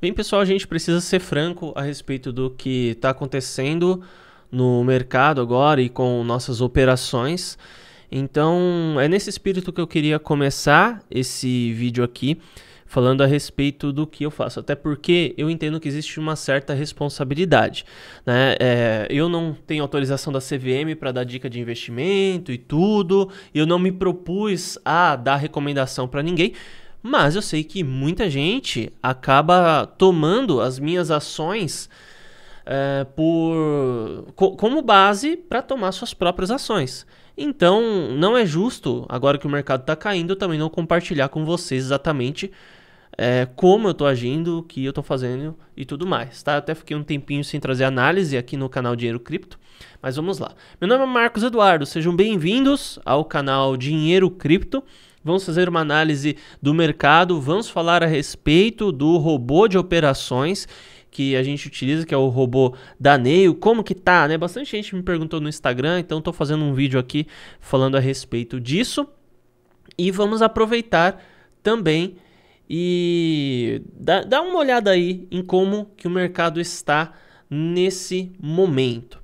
Bem, pessoal, a gente precisa ser franco a respeito do que está acontecendo no mercado agora e com nossas operações. Então, é nesse espírito que eu queria começar esse vídeo aqui, falando a respeito do que eu faço. Até porque eu entendo que existe uma certa responsabilidade. Né? É, eu não tenho autorização da CVM para dar dica de investimento e tudo, eu não me propus a dar recomendação para ninguém mas eu sei que muita gente acaba tomando as minhas ações é, por co como base para tomar suas próprias ações. Então, não é justo, agora que o mercado está caindo, eu também não compartilhar com vocês exatamente é, como eu estou agindo, o que eu estou fazendo e tudo mais. Tá? Eu até fiquei um tempinho sem trazer análise aqui no canal Dinheiro Cripto, mas vamos lá. Meu nome é Marcos Eduardo, sejam bem-vindos ao canal Dinheiro Cripto. Vamos fazer uma análise do mercado, vamos falar a respeito do robô de operações que a gente utiliza, que é o robô da Neio, como que tá, né? Bastante gente me perguntou no Instagram, então estou fazendo um vídeo aqui falando a respeito disso. E vamos aproveitar também e dar uma olhada aí em como que o mercado está nesse momento.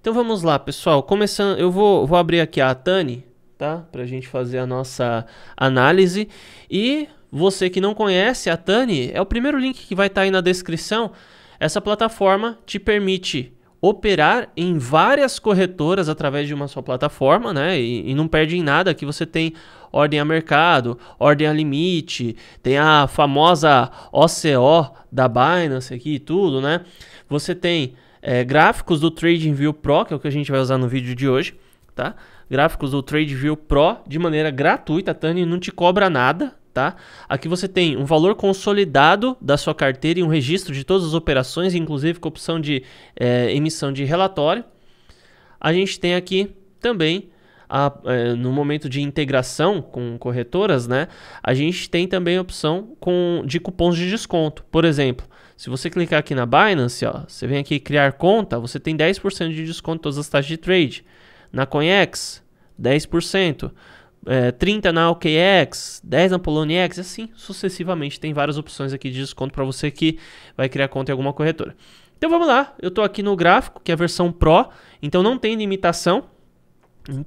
Então vamos lá, pessoal. Começando, eu vou, vou abrir aqui a Tani tá? a gente fazer a nossa análise. E você que não conhece a Tani, é o primeiro link que vai estar tá aí na descrição. Essa plataforma te permite operar em várias corretoras através de uma só plataforma, né? E, e não perde em nada que você tem ordem a mercado, ordem a limite, tem a famosa OCO da Binance aqui e tudo, né? Você tem é, gráficos do TradingView Pro, que é o que a gente vai usar no vídeo de hoje, tá? gráficos do TradeView Pro de maneira gratuita, Tani não te cobra nada, tá? Aqui você tem um valor consolidado da sua carteira e um registro de todas as operações, inclusive com opção de é, emissão de relatório. A gente tem aqui também a, é, no momento de integração com corretoras, né, a gente tem também a opção com, de cupons de desconto. Por exemplo, se você clicar aqui na Binance, ó, você vem aqui criar conta, você tem 10% de desconto em todas as taxas de trade na CoinEx, 10%. É, 30 na OKEx, 10 na Poloniex, assim sucessivamente. Tem várias opções aqui de desconto para você que vai criar conta em alguma corretora. Então vamos lá, eu estou aqui no gráfico, que é a versão Pro, então não tem limitação.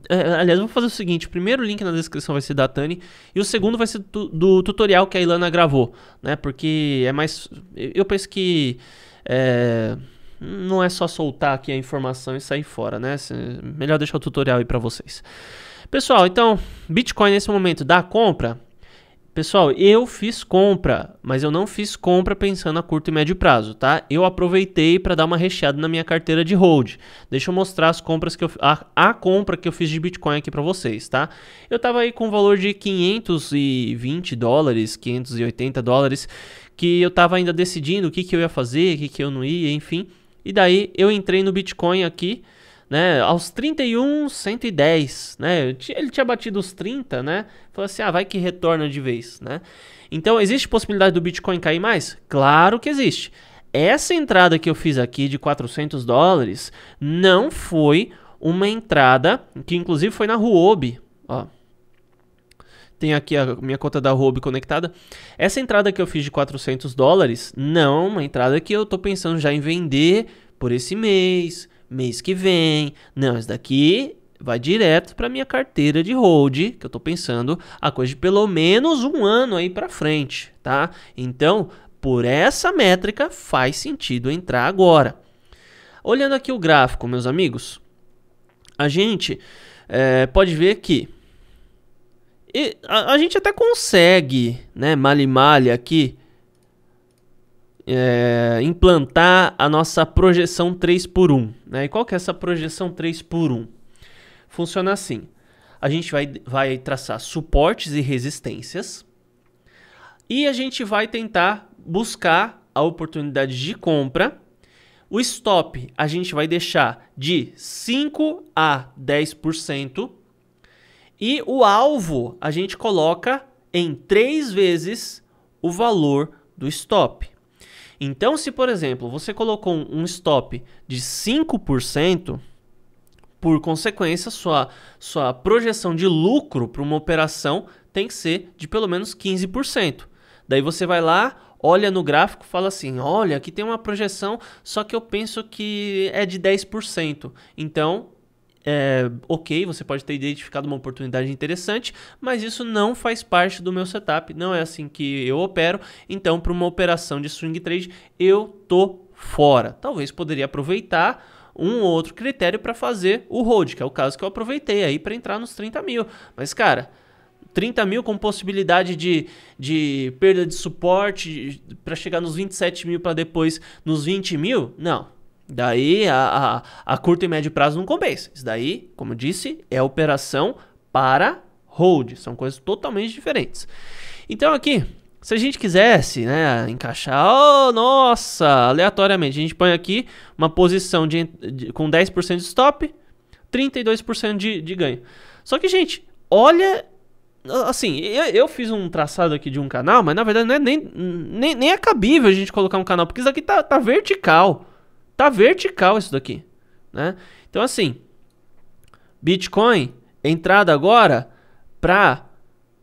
É, aliás, vou fazer o seguinte: o primeiro link na descrição vai ser da Tani, e o segundo vai ser do, do tutorial que a Ilana gravou, né? Porque é mais. Eu penso que. É, não é só soltar aqui a informação e sair fora, né? Melhor deixar o tutorial aí para vocês. Pessoal, então, Bitcoin nesse momento dá compra, Pessoal, eu fiz compra, mas eu não fiz compra pensando a curto e médio prazo, tá? Eu aproveitei para dar uma recheada na minha carteira de hold. Deixa eu mostrar as compras que eu a, a compra que eu fiz de Bitcoin aqui para vocês, tá? Eu tava aí com o um valor de 520 dólares, 580 dólares, que eu tava ainda decidindo o que que eu ia fazer, o que que eu não ia, enfim. E daí eu entrei no Bitcoin aqui, né, aos 31, 110, né? Ele tinha batido os 30, né? Falou assim: "Ah, vai que retorna de vez", né? Então, existe possibilidade do Bitcoin cair mais? Claro que existe. Essa entrada que eu fiz aqui de 400 dólares não foi uma entrada que inclusive foi na Huobi, ó tem aqui a minha conta da Ruby conectada. Essa entrada que eu fiz de 400 dólares, não, é uma entrada que eu tô pensando já em vender por esse mês, mês que vem. Não, essa daqui vai direto para minha carteira de hold, que eu tô pensando a coisa de pelo menos um ano aí para frente, tá? Então, por essa métrica faz sentido entrar agora. Olhando aqui o gráfico, meus amigos, a gente é, pode ver que e a, a gente até consegue, né, malimalha aqui, é, implantar a nossa projeção 3 x 1. Né? E qual que é essa projeção 3 x 1? Funciona assim. A gente vai, vai traçar suportes e resistências. E a gente vai tentar buscar a oportunidade de compra. O stop a gente vai deixar de 5 a 10%. E o alvo a gente coloca em três vezes o valor do stop. Então, se por exemplo você colocou um stop de 5%, por consequência, sua, sua projeção de lucro para uma operação tem que ser de pelo menos 15%. Daí você vai lá, olha no gráfico fala assim: olha, aqui tem uma projeção, só que eu penso que é de 10%. Então é, ok, você pode ter identificado uma oportunidade interessante, mas isso não faz parte do meu setup, não é assim que eu opero. Então, para uma operação de swing trade, eu tô fora. Talvez poderia aproveitar um ou outro critério para fazer o hold, que é o caso que eu aproveitei aí para entrar nos 30 mil. Mas, cara, 30 mil com possibilidade de, de perda de suporte para chegar nos 27 mil para depois nos 20 mil? Não, Daí a, a, a, curto e médio prazo não compensa. Isso daí, como disse, é operação para hold. São coisas totalmente diferentes. Então aqui, se a gente quisesse né, encaixar, oh, nossa, aleatoriamente, a gente põe aqui uma posição de, de com 10% de stop, 32% de, de ganho. Só que, gente, olha assim, eu, eu, fiz um traçado aqui de um canal, mas na verdade não é nem, nem, nem é cabível a gente colocar um canal, porque isso aqui tá, tá vertical. Tá vertical isso daqui, né? Então assim, Bitcoin entrada agora para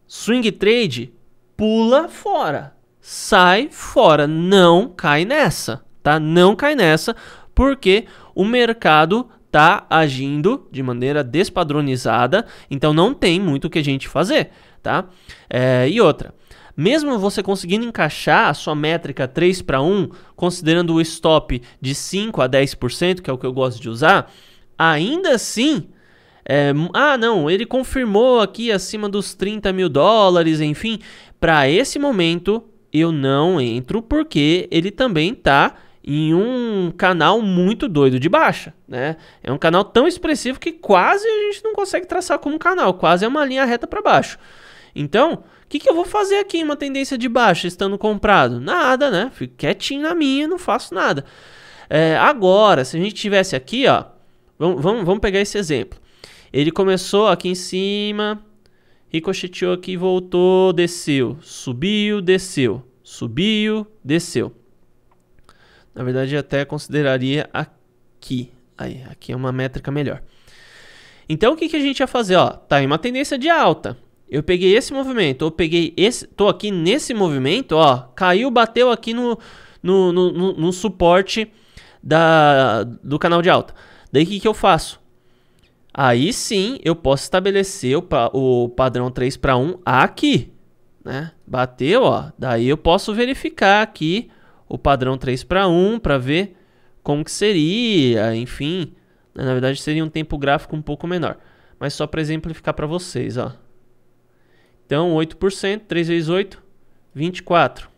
swing trade, pula fora, sai fora, não cai nessa, tá? Não cai nessa, porque o mercado tá agindo de maneira despadronizada, então não tem muito o que a gente fazer, tá? É, e outra, mesmo você conseguindo encaixar a sua métrica 3 para 1, considerando o stop de 5 a 10%, que é o que eu gosto de usar, ainda assim. É, ah, não, ele confirmou aqui acima dos 30 mil dólares, enfim. Para esse momento, eu não entro porque ele também está em um canal muito doido de baixa, né? É um canal tão expressivo que quase a gente não consegue traçar como canal, quase é uma linha reta para baixo. Então, o que, que eu vou fazer aqui em uma tendência de baixa, estando comprado? Nada, né? Fico quietinho na minha, não faço nada. É, agora, se a gente tivesse aqui, ó, vamos, vamos, vamos pegar esse exemplo. Ele começou aqui em cima, ricocheteou aqui, voltou, desceu, subiu, desceu, subiu, desceu. Na verdade, até consideraria aqui. Aí, aqui é uma métrica melhor. Então, o que, que a gente ia fazer? Ó, tá em uma tendência de alta eu peguei esse movimento, ou peguei esse, tô aqui nesse movimento, ó, caiu, bateu aqui no, no, no, no, no suporte da, do canal de alta. Daí o que, que eu faço? Aí sim eu posso estabelecer o, o padrão 3 para 1 aqui, né? Bateu, ó, daí eu posso verificar aqui o padrão 3 para 1 para ver como que seria, enfim. Né? Na verdade seria um tempo gráfico um pouco menor, mas só para exemplificar para vocês, ó. Então, 8%, 3 vezes 8, 24.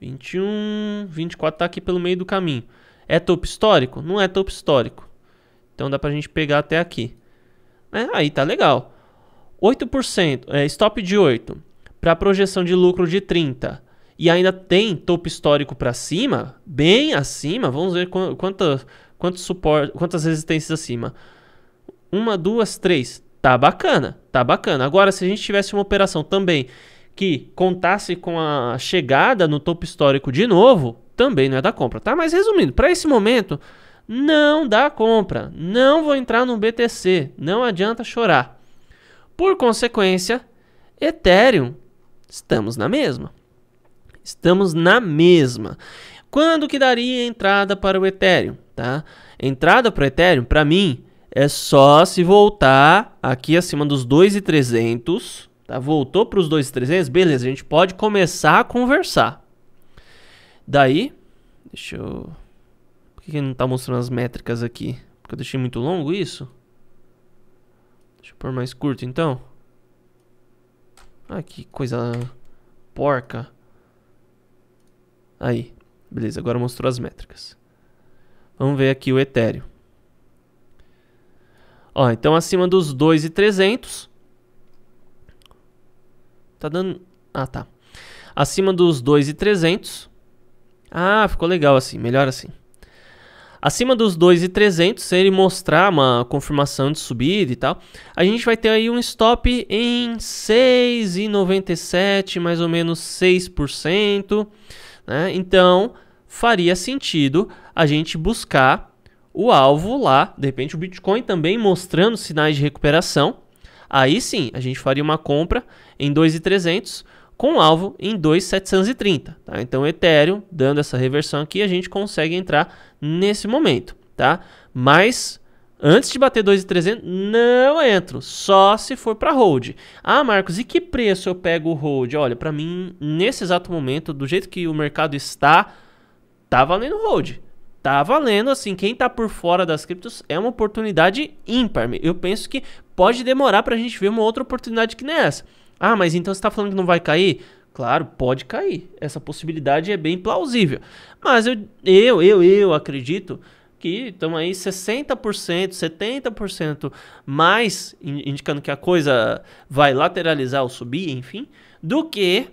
21, 24 está aqui pelo meio do caminho. É topo histórico? Não é topo histórico. Então dá para a gente pegar até aqui. É, aí tá legal. 8%, é, stop de 8 para projeção de lucro de 30 e ainda tem topo histórico para cima, bem acima, vamos ver quantas, quantos suporte, quantas resistências acima. Uma, duas, três tá bacana, tá bacana. Agora, se a gente tivesse uma operação também que contasse com a chegada no topo histórico de novo, também não é da compra, tá? Mas resumindo, para esse momento, não dá compra. Não vou entrar no BTC, não adianta chorar. Por consequência, Ethereum, estamos na mesma. Estamos na mesma. Quando que daria entrada para o Ethereum, tá? Entrada para o Ethereum, para mim, é só se voltar aqui acima dos 2,300, tá? Voltou para os 2,300, beleza, a gente pode começar a conversar. Daí, deixa eu... Por que, que não tá mostrando as métricas aqui? Porque eu deixei muito longo isso? Deixa eu pôr mais curto então. Ah, que coisa porca. Aí, beleza, agora mostrou as métricas. Vamos ver aqui o Ethereum. Ó, então acima dos 2,300. Tá dando... Ah, tá. Acima dos 2,300. Ah, ficou legal assim, melhor assim. Acima dos 2,300, se ele mostrar uma confirmação de subida e tal, a gente vai ter aí um stop em 6,97, mais ou menos 6%. Né? Então, faria sentido a gente buscar o alvo lá, de repente o Bitcoin também mostrando sinais de recuperação, aí sim a gente faria uma compra em 2,300 com o alvo em 2,730. Tá? Então, Ethereum, dando essa reversão aqui, a gente consegue entrar nesse momento. Tá? Mas antes de bater 2,300, não entro, só se for para hold. Ah, Marcos, e que preço eu pego o hold? Olha, para mim, nesse exato momento, do jeito que o mercado está, tá valendo hold tá valendo, assim, quem tá por fora das criptos é uma oportunidade ímpar. Eu penso que pode demorar pra gente ver uma outra oportunidade que nem essa. Ah, mas então você tá falando que não vai cair? Claro, pode cair. Essa possibilidade é bem plausível. Mas eu, eu, eu, eu acredito que estão aí 60%, 70% mais, indicando que a coisa vai lateralizar ou subir, enfim, do que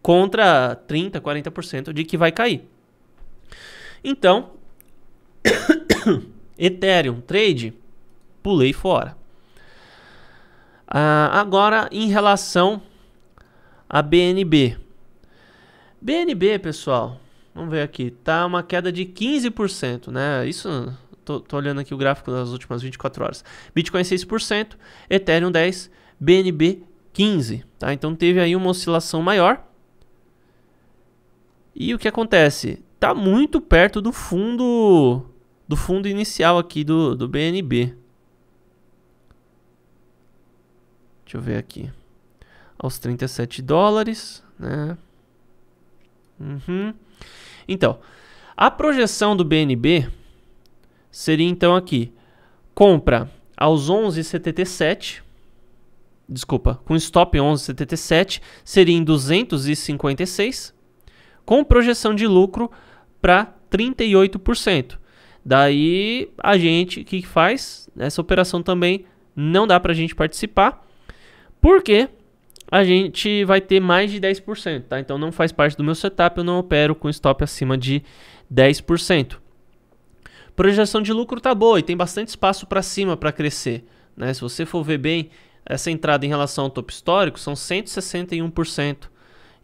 contra 30%, 40% de que vai cair. Então, Ethereum Trade, pulei fora. Ah, agora, em relação a BNB. BNB, pessoal, vamos ver aqui, tá uma queda de 15%, né? Isso, tô, tô olhando aqui o gráfico das últimas 24 horas. Bitcoin 6%, Ethereum 10%, BNB 15%, tá? Então teve aí uma oscilação maior. E o que acontece? Tá muito perto do fundo do fundo inicial aqui do, do BNB. Deixa eu ver aqui. Aos 37 dólares, né? Uhum. Então, a projeção do BNB seria então aqui: compra aos 11,77, desculpa, com stop 11,77 seria em 256, com projeção de lucro para 38%. Daí a gente, o que, que faz? Essa operação também não dá para a gente participar, porque a gente vai ter mais de 10%, tá? Então não faz parte do meu setup, eu não opero com stop acima de 10%. Projeção de lucro tá boa e tem bastante espaço para cima para crescer, né? Se você for ver bem, essa entrada em relação ao topo histórico são 161%.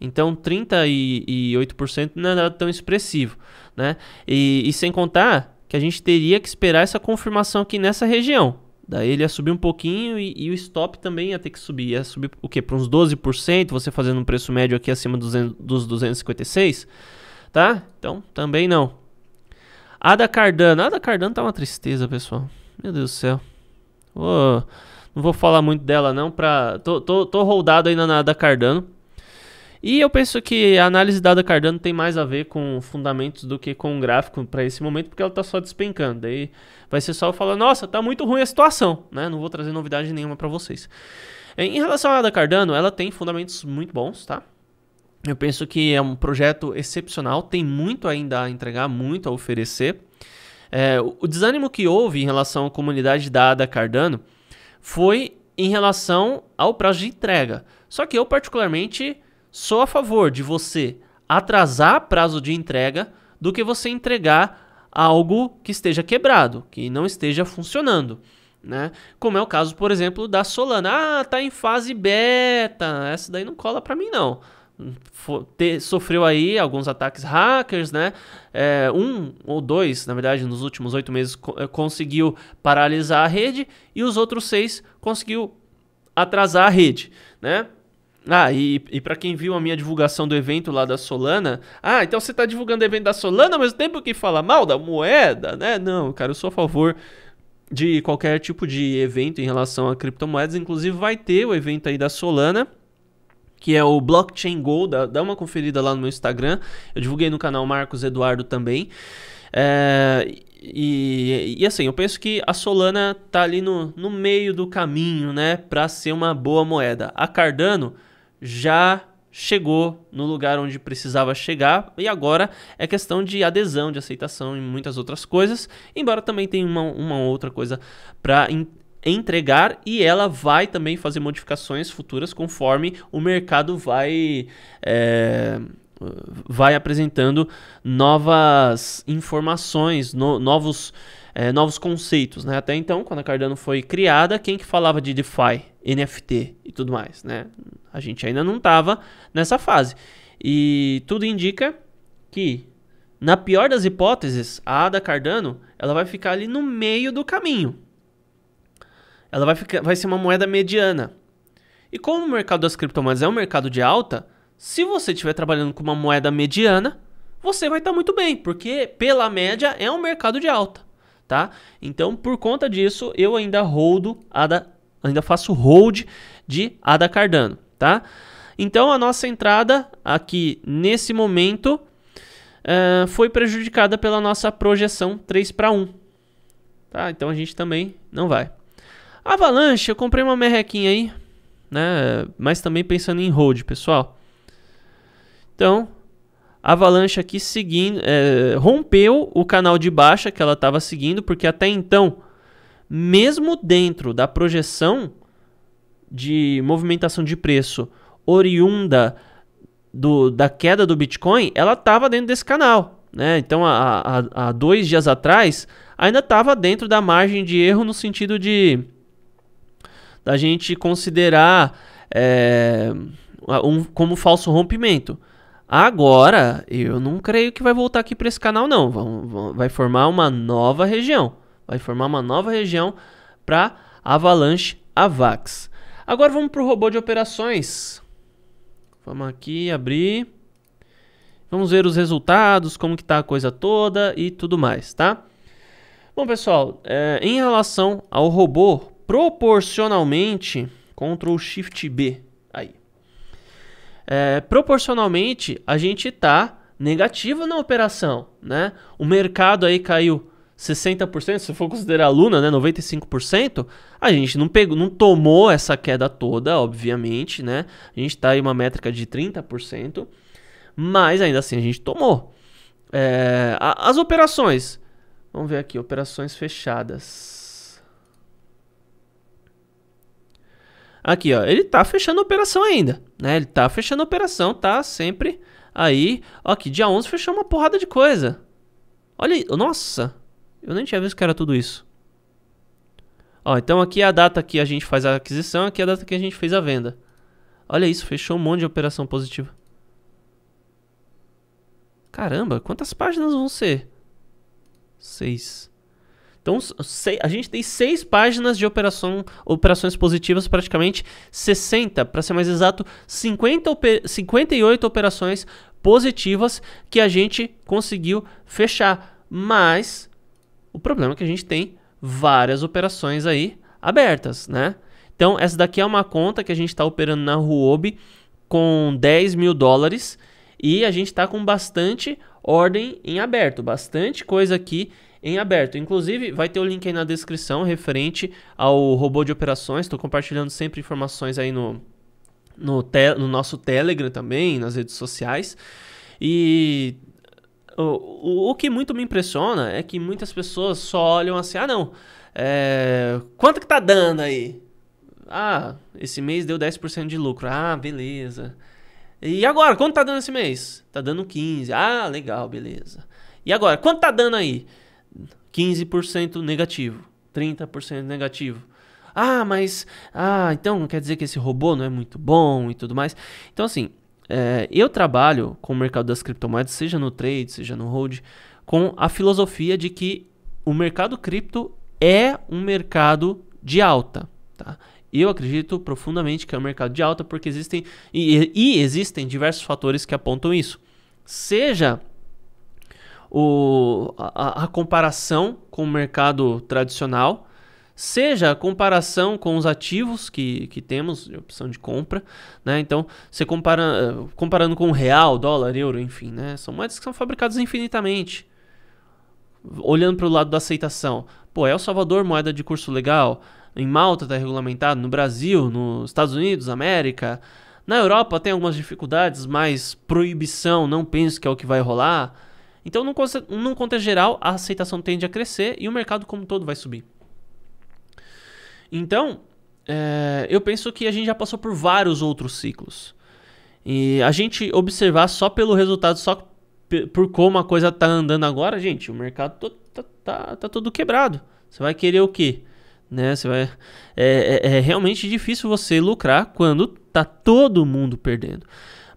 Então 38% não é nada tão expressivo, né? E, e sem contar que a gente teria que esperar essa confirmação aqui nessa região. Daí ele ia subir um pouquinho e, e o stop também ia ter que subir. Ia subir o quê? Para uns 12%, você fazendo um preço médio aqui acima dos, dos 256, tá? Então, também não. A da Cardano. A da Cardano tá uma tristeza, pessoal. Meu Deus do céu. Oh, não vou falar muito dela não, pra... Tô, tô, tô holdado ainda na da Cardano. E eu penso que a análise dada Cardano tem mais a ver com fundamentos do que com um gráfico para esse momento, porque ela está só despencando. Daí vai ser só eu falar, nossa, tá muito ruim a situação, né? Não vou trazer novidade nenhuma para vocês. É, em relação à da Cardano, ela tem fundamentos muito bons, tá? Eu penso que é um projeto excepcional, tem muito ainda a entregar, muito a oferecer. É, o desânimo que houve em relação à comunidade da ADA Cardano foi em relação ao prazo de entrega. Só que eu, particularmente, sou a favor de você atrasar prazo de entrega do que você entregar algo que esteja quebrado, que não esteja funcionando. Né? Como é o caso, por exemplo, da Solana. Ah, tá em fase beta. Essa daí não cola para mim, não. Te, sofreu aí alguns ataques hackers, né? É, um ou dois, na verdade, nos últimos oito meses co eh, conseguiu paralisar a rede e os outros seis conseguiu atrasar a rede, né? Ah, e, e para quem viu a minha divulgação do evento lá da Solana, ah, então você tá divulgando o evento da Solana ao mesmo tempo que fala mal da moeda, né? Não, cara, eu sou a favor de qualquer tipo de evento em relação a criptomoedas. Inclusive, vai ter o evento aí da Solana, que é o Blockchain Gold. Dá, dá uma conferida lá no meu Instagram. Eu divulguei no canal Marcos Eduardo também. É, e, e, assim, eu penso que a Solana tá ali no, no meio do caminho, né? Pra ser uma boa moeda. A Cardano já chegou no lugar onde precisava chegar e agora é questão de adesão, de aceitação e muitas outras coisas, embora também tenha uma, uma outra coisa para entregar e ela vai também fazer modificações futuras conforme o mercado vai é, vai apresentando novas informações, no, novos é, novos conceitos, né? Até então, quando a Cardano foi criada, quem que falava de DeFi, NFT e tudo mais, né? A gente ainda não estava nessa fase. E tudo indica que, na pior das hipóteses, a ADA Cardano ela vai ficar ali no meio do caminho. Ela vai, ficar, vai ser uma moeda mediana. E como o mercado das criptomoedas é um mercado de alta, se você estiver trabalhando com uma moeda mediana, você vai estar muito bem, porque pela média é um mercado de alta tá? Então, por conta disso, eu ainda holdo ADA, ainda faço hold de ADA Cardano, tá? Então, a nossa entrada aqui nesse momento uh, foi prejudicada pela nossa projeção 3 para 1, tá? Então, a gente também não vai. Avalanche, eu comprei uma merrequinha aí, né? Mas também pensando em hold, pessoal. Então, a avalanche aqui seguindo, é, rompeu o canal de baixa que ela estava seguindo, porque até então, mesmo dentro da projeção de movimentação de preço oriunda do, da queda do Bitcoin, ela estava dentro desse canal. Né? Então, há dois dias atrás, ainda estava dentro da margem de erro no sentido de da gente considerar é, um, como falso rompimento. Agora, eu não creio que vai voltar aqui para esse canal, não. Vai, vai formar uma nova região. Vai formar uma nova região para Avalanche Avax. Agora vamos para o robô de operações. Vamos aqui abrir. Vamos ver os resultados, como que está a coisa toda e tudo mais, tá? Bom, pessoal, é, em relação ao robô, proporcionalmente, Ctrl Shift B, é, proporcionalmente a gente está negativo na operação, né? O mercado aí caiu 60%, se for considerar a Luna, né, 95%, a gente não pegou, não tomou essa queda toda, obviamente, né? A gente está em uma métrica de 30%, mas ainda assim a gente tomou. É, a, as operações, vamos ver aqui, operações fechadas. Aqui, ó, ele tá fechando a operação ainda, né? Ele tá fechando a operação, tá sempre aí. Ó, aqui, dia 11 fechou uma porrada de coisa. Olha aí, nossa, eu nem tinha visto que era tudo isso. Ó, então aqui é a data que a gente faz a aquisição, aqui é a data que a gente fez a venda. Olha isso, fechou um monte de operação positiva. Caramba, quantas páginas vão ser? Seis. Então, a gente tem seis páginas de operação, operações positivas, praticamente 60, para ser mais exato, 50, 58 operações positivas que a gente conseguiu fechar. Mas o problema é que a gente tem várias operações aí abertas, né? Então, essa daqui é uma conta que a gente está operando na Huobi com 10 mil dólares e a gente está com bastante ordem em aberto, bastante coisa aqui em aberto. Inclusive, vai ter o link aí na descrição referente ao robô de operações. Estou compartilhando sempre informações aí no, no, te, no nosso Telegram também, nas redes sociais. E o, o, o, que muito me impressiona é que muitas pessoas só olham assim, ah não, é, quanto que tá dando aí? Ah, esse mês deu 10% de lucro. Ah, beleza. E agora, quanto tá dando esse mês? Tá dando 15. Ah, legal, beleza. E agora, quanto tá dando aí? 15% negativo, 30% negativo. Ah, mas ah, então quer dizer que esse robô não é muito bom e tudo mais. Então assim, é, eu trabalho com o mercado das criptomoedas, seja no trade, seja no hold, com a filosofia de que o mercado cripto é um mercado de alta. Tá? Eu acredito profundamente que é um mercado de alta porque existem e, e existem diversos fatores que apontam isso. Seja o, a, a comparação com o mercado tradicional, seja a comparação com os ativos que, que temos, de opção de compra, né? Então, você compara, comparando com o real, dólar, euro, enfim, né? São moedas que são fabricadas infinitamente. Olhando para o lado da aceitação, pô, é El Salvador, moeda de curso legal, em Malta está regulamentado, no Brasil, nos Estados Unidos, América. Na Europa tem algumas dificuldades, mas proibição não penso que é o que vai rolar. Então, num, num contexto geral, a aceitação tende a crescer e o mercado como um todo vai subir. Então, é, eu penso que a gente já passou por vários outros ciclos. E a gente observar só pelo resultado, só por como a coisa tá andando agora, gente, o mercado está tá, tá, tá todo quebrado. Você vai querer o quê? Né? Você vai... É, é, é, realmente difícil você lucrar quando tá todo mundo perdendo.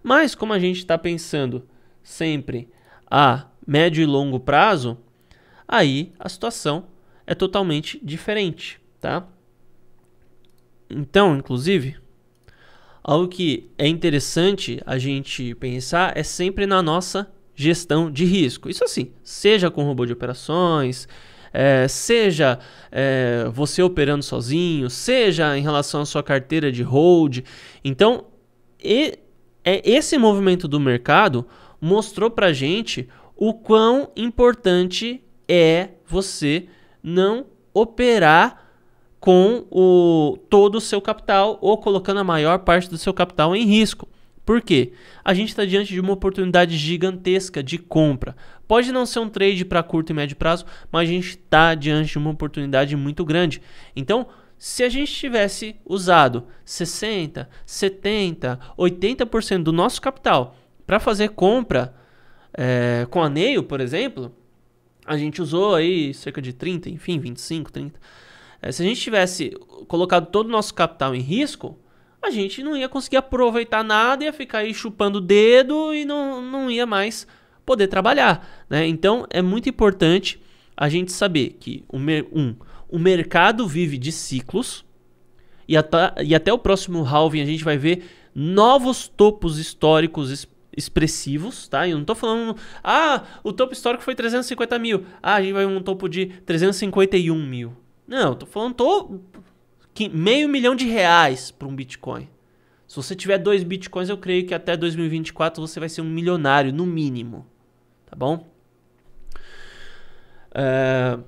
Mas como a gente está pensando sempre a médio e longo prazo, aí a situação é totalmente diferente, tá? Então, inclusive, algo que é interessante a gente pensar é sempre na nossa gestão de risco. Isso assim, seja com robô de operações, é, seja é, você operando sozinho, seja em relação à sua carteira de hold. Então, e, é, esse movimento do mercado mostrou para gente o quão importante é você não operar com o, todo o seu capital ou colocando a maior parte do seu capital em risco. Por quê? A gente está diante de uma oportunidade gigantesca de compra. Pode não ser um trade para curto e médio prazo, mas a gente está diante de uma oportunidade muito grande. Então, se a gente tivesse usado 60, 70, 80% do nosso capital para fazer compra, é, com a Neil, por exemplo, a gente usou aí cerca de 30, enfim, 25, 30. É, se a gente tivesse colocado todo o nosso capital em risco, a gente não ia conseguir aproveitar nada, ia ficar aí chupando o dedo e não, não ia mais poder trabalhar. Né? Então é muito importante a gente saber que o, um, o mercado vive de ciclos e, até, e até o próximo halving a gente vai ver novos topos históricos expressivos, tá? Eu não tô falando, ah, o topo histórico foi 350 mil, ah, a gente vai um topo de 351 mil. Não, tô falando tô meio milhão de reais para um Bitcoin. Se você tiver dois Bitcoins, eu creio que até 2024 você vai ser um milionário, no mínimo, tá bom? É...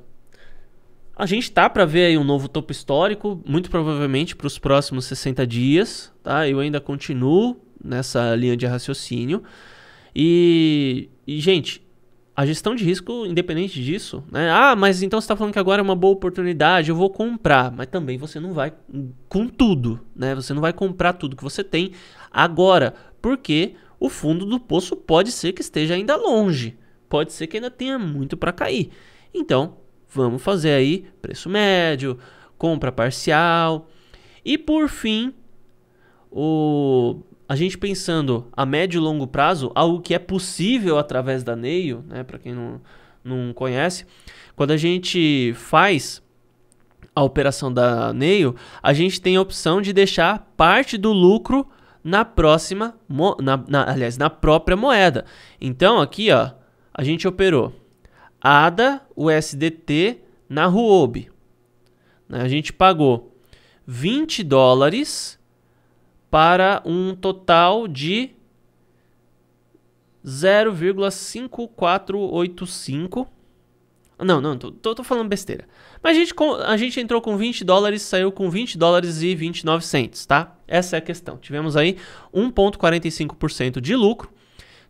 A gente tá para ver aí um novo topo histórico, muito provavelmente para os próximos 60 dias, tá? Eu ainda continuo nessa linha de raciocínio. E, e gente, a gestão de risco, independente disso, né? Ah, mas então você está falando que agora é uma boa oportunidade, eu vou comprar. Mas também você não vai com tudo, né? Você não vai comprar tudo que você tem agora, porque o fundo do poço pode ser que esteja ainda longe, pode ser que ainda tenha muito para cair. Então, vamos fazer aí preço médio, compra parcial. E por fim, o a gente pensando a médio e longo prazo, algo que é possível através da NEIO, né, para quem não, não conhece, quando a gente faz a operação da NEIO, a gente tem a opção de deixar parte do lucro na próxima, na, na, aliás, na própria moeda. Então aqui, ó, a gente operou ADA USDT na Huobi. Né? A gente pagou 20 dólares para um total de 0,5485. Não, não, tô, tô, tô, falando besteira. Mas a gente, a gente entrou com 20 dólares, saiu com 20 dólares e 29 centos, tá? Essa é a questão. Tivemos aí 1,45% de lucro. O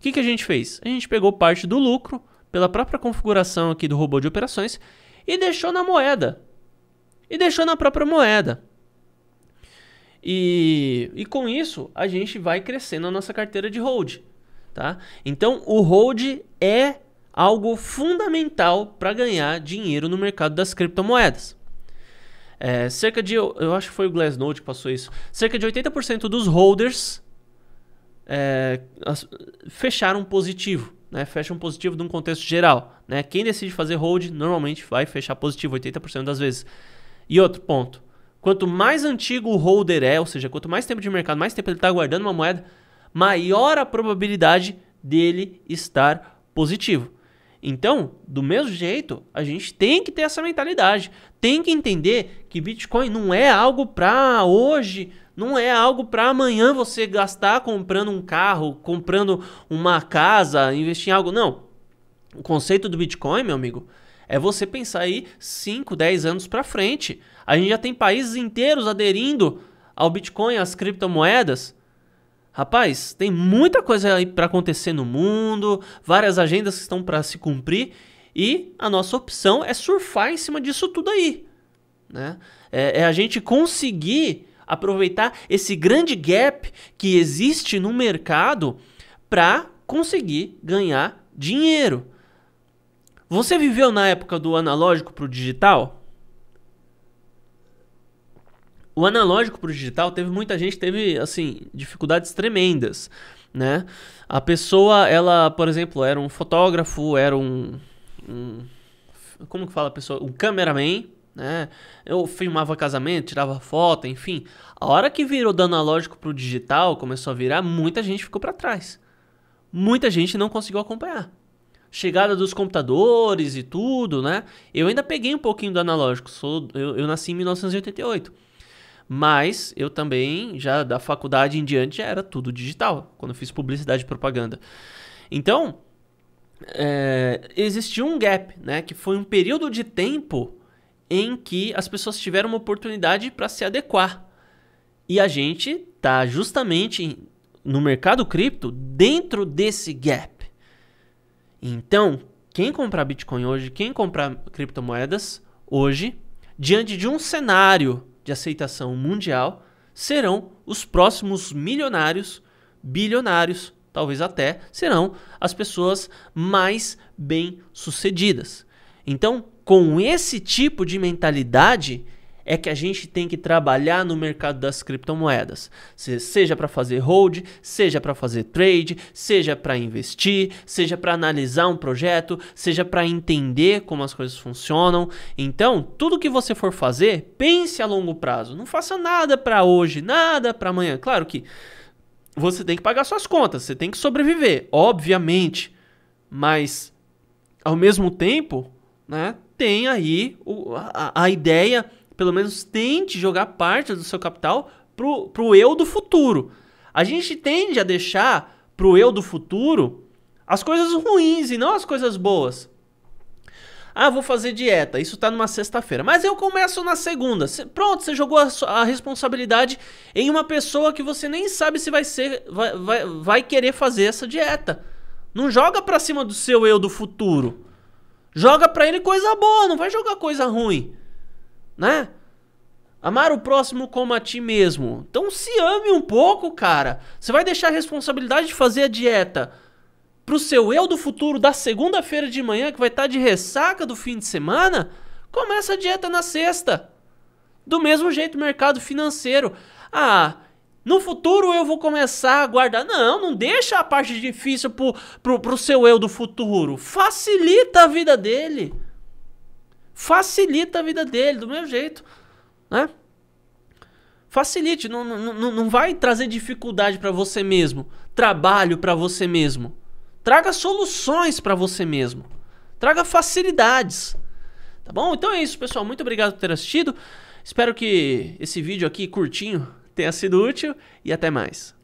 que, que a gente fez? A gente pegou parte do lucro pela própria configuração aqui do robô de operações e deixou na moeda. E deixou na própria moeda. E, e com isso, a gente vai crescendo a nossa carteira de hold. Tá? Então, o hold é algo fundamental para ganhar dinheiro no mercado das criptomoedas. É, cerca de, eu, acho que foi o Glassnode que passou isso, cerca de 80% dos holders é, fecharam positivo. Né, fecham positivo num contexto geral. Né? Quem decide fazer hold normalmente vai fechar positivo 80% das vezes. E outro ponto, Quanto mais antigo o holder é, ou seja, quanto mais tempo de mercado, mais tempo ele está guardando uma moeda, maior a probabilidade dele estar positivo. Então, do mesmo jeito, a gente tem que ter essa mentalidade. Tem que entender que Bitcoin não é algo para hoje, não é algo para amanhã você gastar comprando um carro, comprando uma casa, investir em algo. Não. O conceito do Bitcoin, meu amigo, é você pensar aí 5, 10 anos para frente. A gente já tem países inteiros aderindo ao Bitcoin, às criptomoedas. Rapaz, tem muita coisa aí para acontecer no mundo, várias agendas que estão para se cumprir e a nossa opção é surfar em cima disso tudo aí, né? É, é a gente conseguir aproveitar esse grande gap que existe no mercado para conseguir ganhar dinheiro. Você viveu na época do analógico para o digital? o analógico para o digital teve muita gente teve assim dificuldades tremendas, né? A pessoa, ela, por exemplo, era um fotógrafo, era um, um como que fala a pessoa, um cameraman, né? Eu filmava casamento, tirava foto, enfim. A hora que virou do analógico pro digital, começou a virar, muita gente ficou para trás. Muita gente não conseguiu acompanhar. Chegada dos computadores e tudo, né? Eu ainda peguei um pouquinho do analógico. Sou, eu, eu nasci em 1988. Mas eu também, já da faculdade em diante, já era tudo digital, quando eu fiz publicidade e propaganda. Então, é, existiu um gap, né? Que foi um período de tempo em que as pessoas tiveram uma oportunidade para se adequar. E a gente tá justamente no mercado cripto dentro desse gap. Então, quem comprar Bitcoin hoje, quem comprar criptomoedas hoje, diante de um cenário de aceitação mundial serão os próximos milionários, bilionários, talvez até, serão as pessoas mais bem-sucedidas. Então, com esse tipo de mentalidade, é que a gente tem que trabalhar no mercado das criptomoedas, seja para fazer hold, seja para fazer trade, seja para investir, seja para analisar um projeto, seja para entender como as coisas funcionam. Então, tudo que você for fazer, pense a longo prazo. Não faça nada para hoje, nada para amanhã. Claro que você tem que pagar suas contas, você tem que sobreviver, obviamente, mas ao mesmo tempo, né, tem aí a, a ideia pelo menos tente jogar parte do seu capital pro, pro eu do futuro. A gente tende a deixar pro eu do futuro as coisas ruins e não as coisas boas. Ah, vou fazer dieta. Isso tá numa sexta-feira. Mas eu começo na segunda. pronto, você jogou a, a, responsabilidade em uma pessoa que você nem sabe se vai ser. Vai, vai, vai querer fazer essa dieta. Não joga pra cima do seu eu do futuro. Joga pra ele coisa boa, não vai jogar coisa ruim né? Amar o próximo como a ti mesmo. Então se ame um pouco, cara. Você vai deixar a responsabilidade de fazer a dieta pro seu eu do futuro da segunda-feira de manhã, que vai estar tá de ressaca do fim de semana? Começa a dieta na sexta. Do mesmo jeito, mercado financeiro. Ah, no futuro eu vou começar a guardar. Não, não deixa a parte difícil pro, pro, pro seu eu do futuro. Facilita a vida dele facilita a vida dele, do mesmo jeito, né? Facilite, não, não, não vai trazer dificuldade para você mesmo, trabalho para você mesmo. Traga soluções para você mesmo. Traga facilidades. Tá bom? Então é isso, pessoal. Muito obrigado por ter assistido. Espero que esse vídeo aqui curtinho tenha sido útil e até mais.